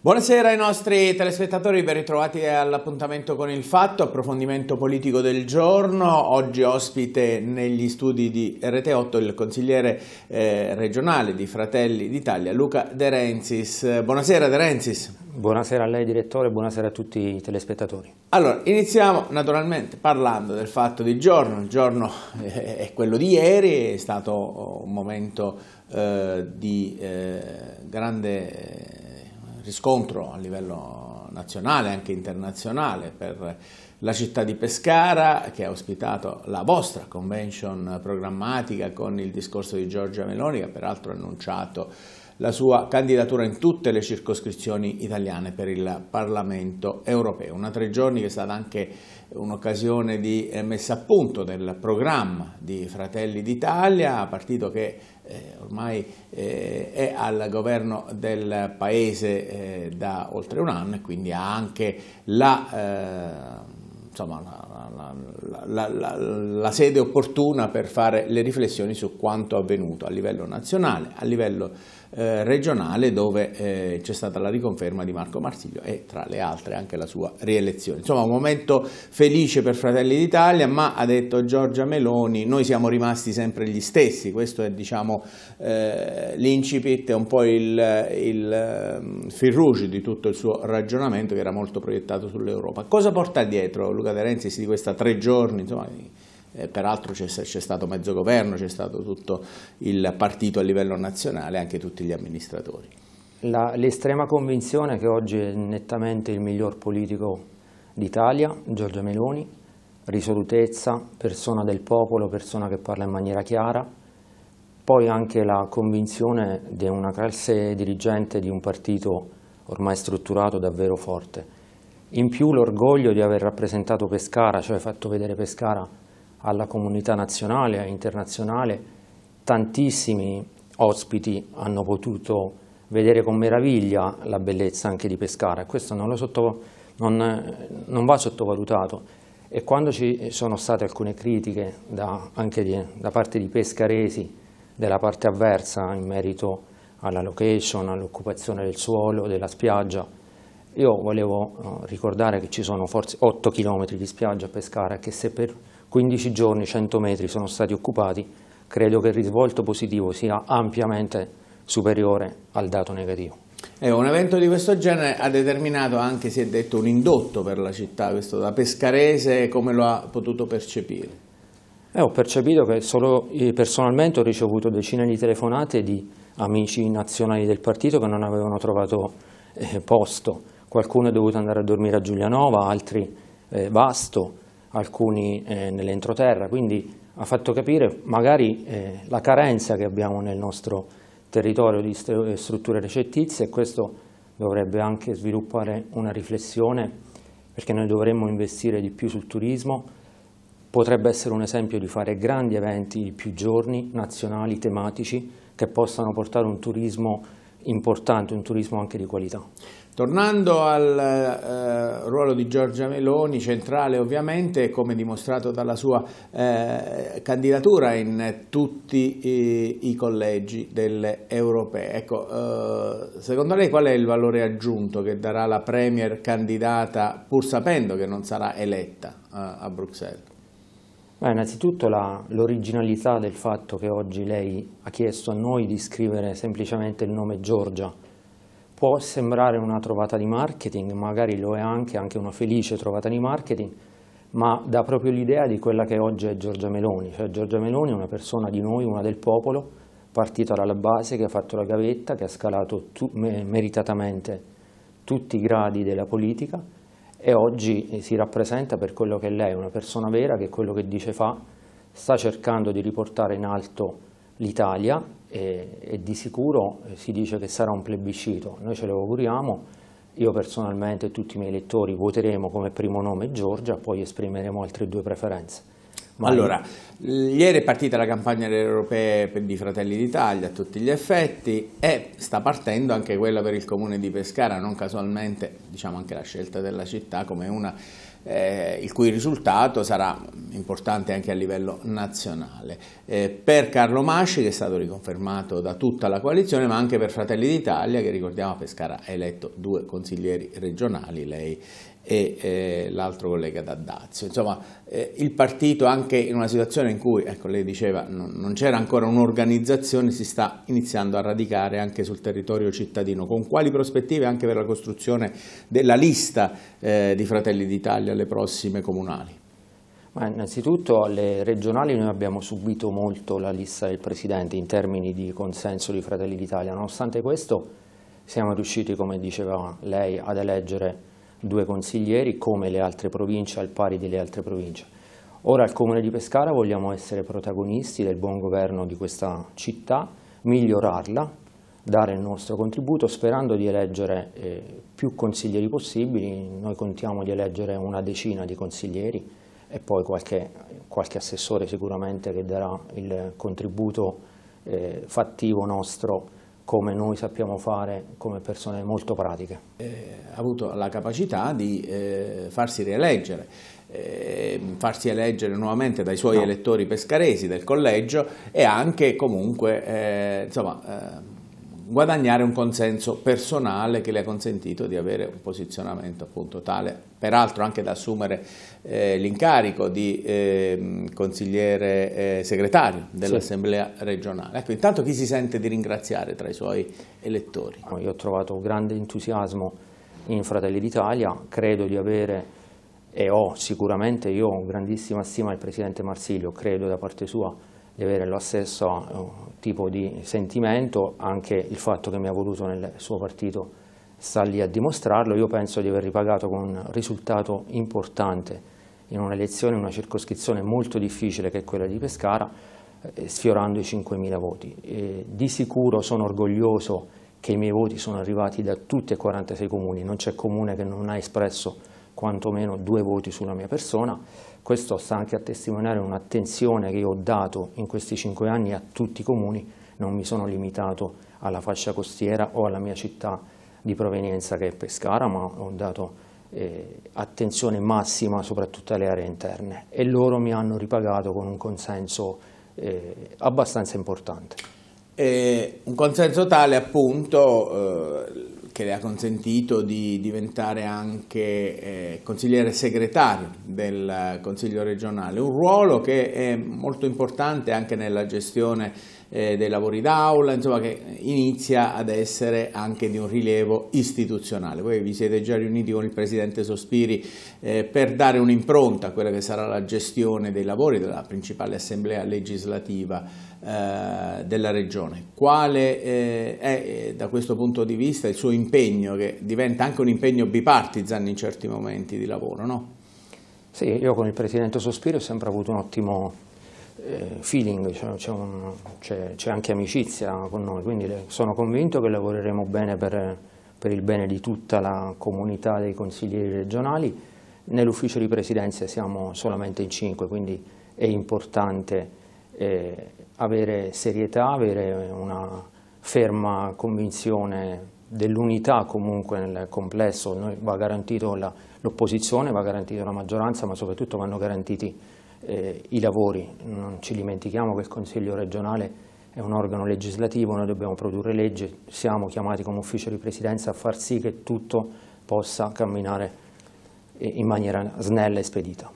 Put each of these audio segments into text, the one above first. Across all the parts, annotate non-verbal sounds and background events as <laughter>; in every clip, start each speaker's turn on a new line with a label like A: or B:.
A: Buonasera ai nostri telespettatori, ben ritrovati all'appuntamento con il Fatto, approfondimento politico del giorno. Oggi ospite negli studi di Rete 8 il consigliere eh, regionale di Fratelli d'Italia, Luca De Renzis.
B: Buonasera De Renzis. Buonasera a lei direttore, buonasera a tutti i telespettatori.
A: Allora, iniziamo naturalmente parlando del fatto di giorno. Il giorno eh, è quello di ieri, è stato un momento eh, di eh, grande riscontro a livello nazionale e anche internazionale per la città di Pescara che ha ospitato la vostra convention programmatica con il discorso di Giorgia Meloni che ha peraltro annunciato la sua candidatura in tutte le circoscrizioni italiane per il Parlamento europeo. Una tre giorni che è stata anche un'occasione di messa a punto del programma di Fratelli d'Italia, partito che eh, ormai eh, è al governo del paese eh, da oltre un anno e quindi ha anche la, eh, insomma, la, la, la sede opportuna per fare le riflessioni su quanto avvenuto a livello nazionale, a livello eh, regionale dove eh, c'è stata la riconferma di Marco Marsiglio e tra le altre anche la sua rielezione. Insomma un momento felice per Fratelli d'Italia ma ha detto Giorgia Meloni noi siamo rimasti sempre gli stessi, questo è diciamo eh, l'incipit, è un po' il, il ehm, fil rouge di tutto il suo ragionamento che era molto proiettato sull'Europa. Cosa porta dietro Luca De Renzi di questa tre giorni? Insomma, eh, peraltro c'è, stato mezzo governo, c'è stato tutto il partito a livello nazionale, anche tutti gli amministratori.
B: l'estrema convinzione che oggi è nettamente il miglior politico d'Italia, Giorgia Meloni, risolutezza, persona del popolo, persona che parla in maniera chiara, poi anche la convinzione di una classe dirigente di un partito ormai strutturato davvero forte. In più l'orgoglio di aver rappresentato Pescara, cioè fatto vedere Pescara alla comunità nazionale e internazionale, tantissimi ospiti hanno potuto vedere con meraviglia la bellezza anche di Pescara questo non, sotto, non, non, va sottovalutato e quando ci sono state alcune critiche da, anche di, da parte di pescaresi della parte avversa in merito alla location, all'occupazione del suolo, della spiaggia, io volevo eh, ricordare che ci sono forse 8 km di spiaggia a Pescara che se per 15 giorni, 100 metri sono stati occupati, credo che il risvolto positivo sia ampiamente superiore al dato negativo. Eh, un
A: evento di questo genere ha determinato anche, si è detto, un indotto per la città, questo da pescarese come lo ha potuto percepire?
B: Eh, ho percepito che solo eh, personalmente ho ricevuto decine di telefonate di amici nazionali del partito che non avevano trovato eh, posto, qualcuno è dovuto andare a dormire a Giulianova, altri eh, Vasto, alcuni eh, nell'entroterra, quindi ha fatto capire magari eh, la carenza che abbiamo nel nostro territorio di st eh, strutture recettizie e questo dovrebbe anche sviluppare una riflessione perché noi dovremmo investire di più sul turismo, potrebbe essere un esempio di fare grandi eventi di più giorni, nazionali, tematici, che possano portare un turismo importante, un turismo anche di qualità. Tornando al eh, ruolo di Giorgia Meloni, centrale
A: ovviamente, come dimostrato dalla sua eh, candidatura in tutti i, i collegi delle europee. Ecco, eh, secondo lei qual è il valore aggiunto che darà la Premier candidata, pur sapendo che non sarà eletta
B: a Bruxelles? Beh, innanzitutto l'originalità del fatto che oggi lei ha chiesto a noi di scrivere semplicemente il nome Giorgia Può sembrare una trovata di marketing, magari lo è anche, anche una felice trovata di marketing, ma dà proprio l'idea di quella che oggi è Giorgia Meloni, cioè Giorgia Meloni è una persona di noi, una del popolo, partita dalla base, che ha fatto la gavetta, che ha scalato me meritatamente tutti i gradi della politica e oggi eh, si rappresenta per quello che è lei, una persona vera che quello che dice fa, sta cercando di riportare in alto l'Italia e, e di sicuro eh, si dice che sarà un plebiscito, noi ce lo auguriamo, io personalmente e tutti i miei elettori voteremo come primo nome Giorgia, poi esprimeremo altre due preferenze. Ma allora,
A: ieri è partita la campagna delle europee per i Fratelli d'Italia a tutti gli effetti e sta partendo anche quella per il comune di Pescara, non casualmente diciamo anche la scelta della città come una eh, il cui risultato sarà importante anche a livello nazionale. Eh, per Carlo Masci che è stato riconfermato da tutta la coalizione ma anche per Fratelli d'Italia che ricordiamo a Pescara ha eletto due consiglieri regionali, lei e eh, l'altro collega da Dazio. Insomma, eh, il partito anche in una situazione in cui, ecco, lei diceva, non, non c'era ancora un'organizzazione, si sta iniziando a radicare anche sul territorio cittadino. Con quali prospettive anche per la costruzione della lista eh, di Fratelli d'Italia alle prossime comunali?
B: Ma innanzitutto alle regionali noi abbiamo subito molto la lista del Presidente in termini di consenso di Fratelli d'Italia, nonostante questo siamo riusciti, come diceva lei, ad eleggere due consiglieri come le altre province al pari delle altre province. Ora al Comune di Pescara vogliamo essere protagonisti del buon governo di questa città, migliorarla, dare il nostro contributo sperando di eleggere eh, più consiglieri possibili, noi contiamo di eleggere una decina di consiglieri e poi qualche, qualche assessore sicuramente che darà il contributo eh, fattivo nostro come noi sappiamo fare come persone molto pratiche. Eh, ha avuto la capacità di eh, farsi rieleggere,
A: eh, farsi eleggere nuovamente dai suoi no. elettori pescaresi del collegio e anche comunque eh, insomma, eh, guadagnare un consenso personale che le ha consentito di avere un posizionamento appunto tale, peraltro anche da assumere eh, l'incarico di eh, consigliere eh, segretario dell'Assemblea sì.
B: regionale. Ecco, intanto chi si sente di ringraziare tra i suoi elettori? Io ho trovato grande entusiasmo in Fratelli d'Italia, credo di avere e ho sicuramente io ho grandissima stima del Presidente Marsilio, credo da parte sua di avere lo stesso eh, tipo di sentimento, anche il fatto che mi ha voluto nel suo partito sta lì a dimostrarlo, io penso di aver ripagato con un risultato importante in un'elezione, in una circoscrizione molto difficile che è quella di Pescara, eh, sfiorando i 5.000 voti. E di sicuro sono orgoglioso che i miei voti sono arrivati da tutti e 46 comuni, non c'è comune che non ha espresso quantomeno due voti sulla mia persona. Questo sta anche a testimoniare un'attenzione che io ho dato in questi cinque anni a tutti i comuni, non mi sono limitato alla fascia costiera o alla mia città di provenienza che è Pescara, ma ho dato eh, attenzione massima soprattutto alle aree interne e loro mi hanno ripagato con un consenso eh, abbastanza importante.
A: Eh, un consenso tale appunto eh, che le ha consentito di diventare anche eh, consigliere segretario del eh, Consiglio regionale, un ruolo che è molto importante anche nella gestione eh, dei lavori d'aula, insomma che inizia ad essere anche di un rilievo istituzionale. Voi vi siete già riuniti con il Presidente Sospiri eh, per dare un'impronta a quella che sarà la gestione dei lavori della principale assemblea legislativa eh, della Regione. Quale eh, è eh, da questo punto di vista il suo impegno, che diventa anche un impegno bipartisan in certi momenti di lavoro? No? Sì, io
B: con il Presidente Sospiri ho sempre avuto un ottimo eh, feeling, cioè c'è, anche amicizia con noi, quindi sono convinto che lavoreremo bene per, per il bene di tutta la comunità dei consiglieri regionali. Nell'ufficio di presidenza siamo solamente in cinque, quindi è importante eh, avere serietà, avere una ferma convinzione dell'unità comunque nel complesso, Noi va garantito l'opposizione, va garantita la maggioranza, ma soprattutto vanno garantiti eh, i lavori. Non ci dimentichiamo che il Consiglio regionale è un organo legislativo, noi dobbiamo produrre leggi, siamo chiamati come ufficio di presidenza a far sì che tutto possa camminare eh, in maniera snella e spedita.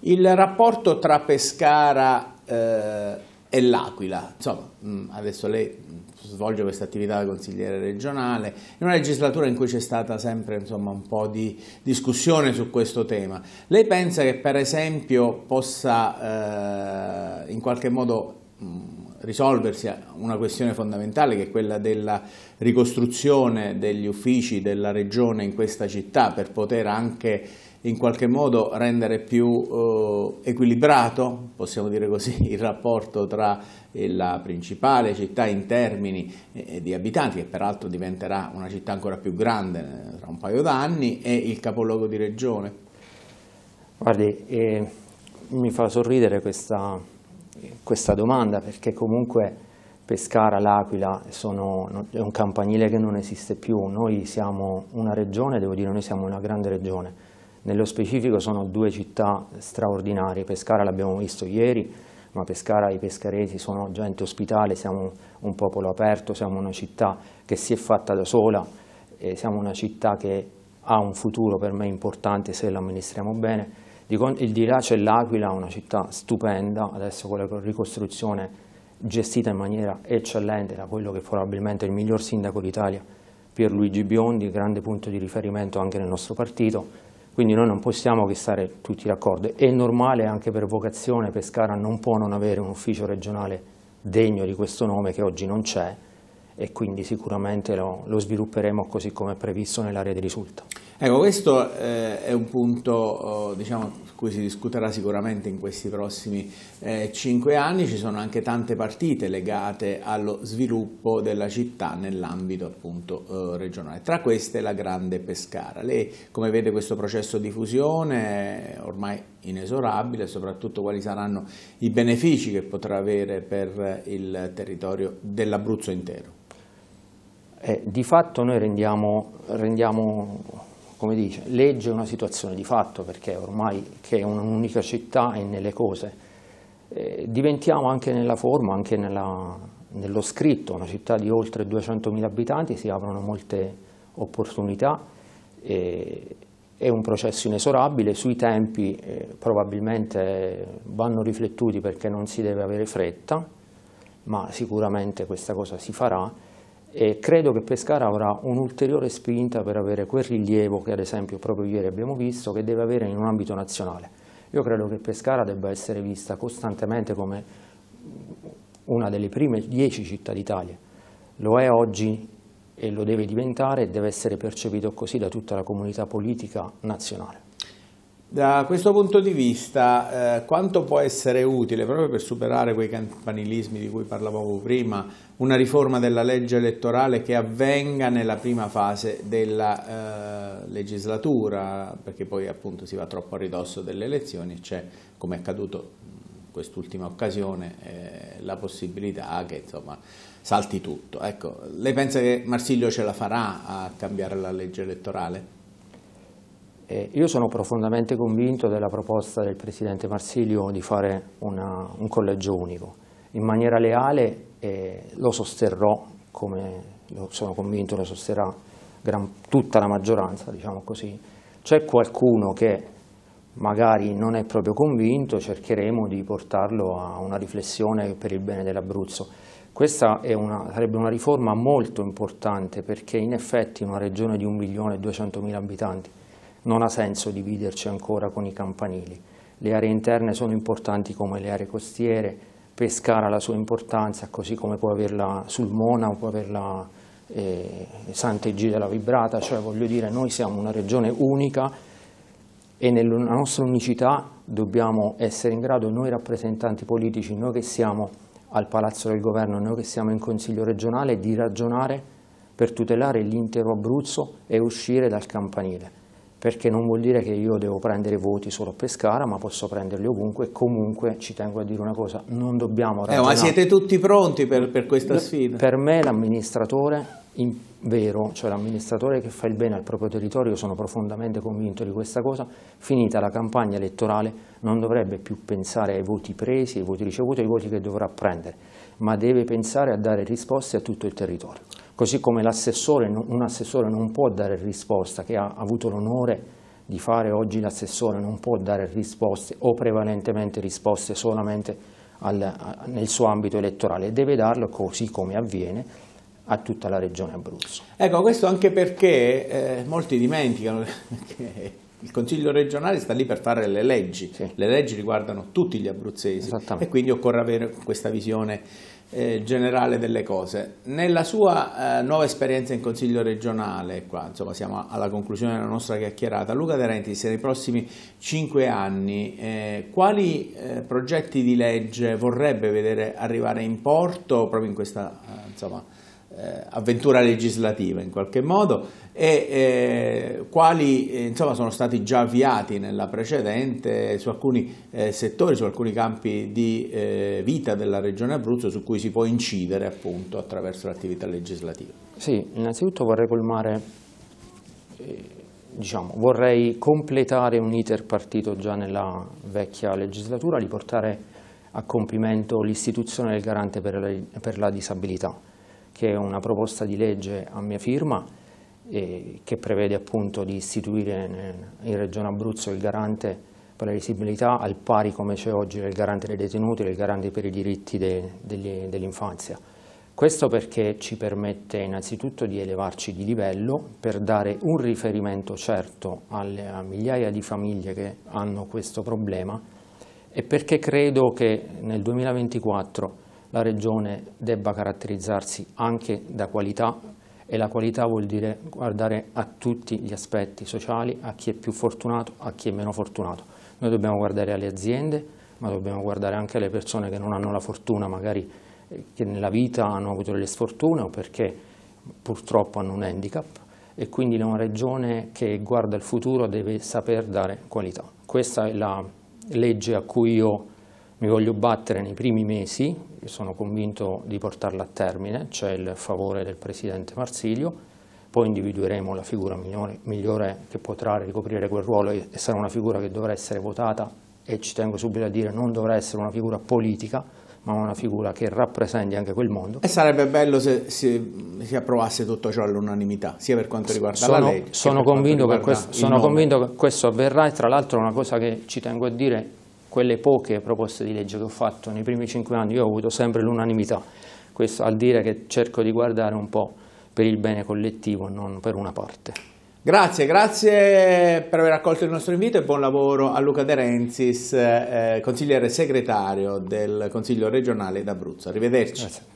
B: Il rapporto tra Pescara eh, e L'Aquila,
A: insomma, adesso lei svolge questa attività da consigliere regionale, in una legislatura in cui c'è stata sempre insomma, un po' di discussione su questo tema. Lei pensa che per esempio possa eh, in qualche modo mm, risolversi una questione fondamentale che è quella della ricostruzione degli uffici della regione in questa città per poter anche in qualche modo rendere più eh, equilibrato, possiamo dire così, <laughs> il rapporto tra eh, la principale città in termini eh, di abitanti, che peraltro diventerà una città ancora più
B: grande eh, tra un paio d'anni, e il capoluogo di regione? Guardi, eh, mi fa sorridere questa, questa domanda perché comunque Pescara, L'Aquila è un campanile che non esiste più, noi siamo una regione, devo dire noi siamo una grande regione, nello specifico sono due città straordinarie, Pescara l'abbiamo visto ieri, ma Pescara i pescaresi sono gente ospitale, siamo un popolo aperto, siamo una città che si è fatta da sola, siamo una città che ha un futuro per me importante se la amministriamo bene. Il di là c'è l'Aquila, una città stupenda, adesso con la ricostruzione gestita in maniera eccellente da quello che probabilmente è il miglior sindaco d'Italia, Pierluigi Biondi, grande punto di riferimento anche nel nostro partito, quindi noi non possiamo che stare tutti d'accordo. È normale anche per vocazione Pescara non può non avere un ufficio regionale degno di questo nome che oggi non c'è e quindi sicuramente lo, lo svilupperemo così come è previsto nell'area di risulta.
A: Ecco, questo eh, è un punto oh, diciamo, su cui si discuterà sicuramente in questi prossimi eh, cinque anni, ci sono anche tante partite legate allo sviluppo della città nell'ambito appunto eh, regionale, tra queste la Grande Pescara. Lei come vede questo processo di fusione ormai inesorabile, soprattutto quali saranno i benefici che potrà avere per il
B: territorio dell'Abruzzo intero? Eh, di fatto noi rendiamo, rendiamo come dice, legge una situazione di fatto perché ormai che è un'unica città e nelle cose. Eh, diventiamo anche nella forma, anche nella, nello scritto, una città di oltre 200.000 abitanti, si aprono molte opportunità, eh, è un processo inesorabile, sui tempi eh, probabilmente vanno riflettuti perché non si deve avere fretta, ma sicuramente questa cosa si farà e credo che Pescara avrà un'ulteriore spinta per avere quel rilievo che ad esempio proprio ieri abbiamo visto che deve avere in un ambito nazionale. Io credo che Pescara debba essere vista costantemente come una delle prime dieci città d'Italia. Lo è oggi e lo deve diventare e deve essere percepito così da tutta la comunità politica nazionale.
A: Da questo punto di vista, eh, quanto può essere utile, proprio per superare quei campanilismi di cui parlavamo prima, una riforma della legge elettorale che avvenga nella prima fase della eh, legislatura, perché poi appunto si va troppo a ridosso delle elezioni, e c'è, come è accaduto in quest'ultima occasione, eh, la possibilità che insomma salti tutto. Ecco, lei pensa che Marsiglio ce la farà a cambiare la
B: legge elettorale? Eh, io sono profondamente convinto della proposta del Presidente Marsilio di fare una, un collegio unico. In maniera leale eh, lo sosterrò, come sono convinto lo sosterrà gran, tutta la maggioranza, diciamo così. C'è qualcuno che magari non è proprio convinto, cercheremo di portarlo a una riflessione per il bene dell'Abruzzo. Questa una, sarebbe una riforma molto importante perché in effetti una regione di 1.200.000 abitanti non ha senso dividerci ancora con i campanili. Le aree interne sono importanti come le aree costiere, Pescara ha la sua importanza, così come può averla Sulmona o può averla eh, Sant'Egì della Vibrata, cioè voglio dire noi siamo una regione unica e nella nostra unicità dobbiamo essere in grado, noi rappresentanti politici, noi che siamo al Palazzo del Governo, noi che siamo in Consiglio regionale, di ragionare per tutelare l'intero Abruzzo e uscire dal campanile perché non vuol dire che io devo prendere voti solo a Pescara, ma posso prenderli ovunque comunque ci tengo a dire una cosa, non dobbiamo ragionare. Eh, ma siete
A: tutti pronti per, per questa
B: sfida? Per me l'amministratore vero, cioè l'amministratore che fa il bene al proprio territorio, sono profondamente convinto di questa cosa, finita la campagna elettorale non dovrebbe più pensare ai voti presi, ai voti ricevuti, ai voti che dovrà prendere, ma deve pensare a dare risposte a tutto il territorio così come l'assessore, un assessore non può dare risposta, che ha avuto l'onore di fare oggi l'assessore, non può dare risposte o prevalentemente risposte solamente al, nel suo ambito elettorale, deve darlo così come avviene a tutta la regione Abruzzo.
A: Ecco, questo anche perché eh, molti dimenticano <laughs> che il Consiglio regionale sta lì per fare le leggi, sì. le leggi riguardano tutti gli abruzzesi e quindi occorre avere questa visione eh, generale delle cose. Nella sua eh, nuova esperienza in Consiglio regionale, qua insomma siamo alla conclusione della nostra chiacchierata, Luca De Rentis nei prossimi cinque anni eh, quali eh, progetti di legge vorrebbe vedere arrivare in porto proprio in questa eh, insomma, eh, avventura legislativa in qualche modo e eh, quali eh, insomma, sono stati già avviati nella precedente su alcuni eh, settori, su alcuni campi di eh, vita della Regione Abruzzo su cui si può incidere
B: appunto attraverso l'attività legislativa. Sì, innanzitutto vorrei colmare, eh, diciamo, vorrei completare un iter partito già nella vecchia legislatura riportare a compimento l'istituzione del garante per la, per la disabilità che è una proposta di legge a mia firma eh, che prevede appunto di istituire in Regione Abruzzo il garante per la visibilità al pari come c'è oggi del garante dei detenuti e del garante per i diritti de, degli, dell'infanzia. Questo perché ci permette innanzitutto di elevarci di livello per dare un riferimento certo alle a migliaia di famiglie che hanno questo problema e perché credo che nel 2024 la regione debba caratterizzarsi anche da qualità e la qualità vuol dire guardare a tutti gli aspetti sociali, a chi è più fortunato, a chi è meno fortunato. Noi dobbiamo guardare alle aziende, ma dobbiamo guardare anche alle persone che non hanno la fortuna, magari eh, che nella vita hanno avuto delle sfortune o perché purtroppo hanno un handicap e quindi una regione che guarda il futuro deve saper dare qualità. Questa è la legge a cui io mi voglio battere nei primi mesi, e sono convinto di portarla a termine, c'è il favore del Presidente Marsilio, poi individueremo la figura migliore, migliore, che potrà ricoprire quel ruolo e sarà una figura che dovrà essere votata e ci tengo subito a dire non dovrà essere una figura politica ma una figura che rappresenti anche quel mondo. E
A: sarebbe bello se si, approvasse tutto ciò all'unanimità, sia per quanto riguarda sono, la legge. Sono, convinto che, questo, sono convinto,
B: che questo, avverrà e tra l'altro una cosa che ci tengo a dire quelle poche proposte di legge che ho fatto nei primi cinque anni, io ho avuto sempre l'unanimità, questo al dire che cerco di guardare un po' per il bene collettivo, non per una parte.
A: Grazie, grazie per aver accolto il nostro invito e buon lavoro a Luca De Renzis, eh, consigliere segretario del Consiglio regionale d'Abruzzo. Arrivederci. Grazie.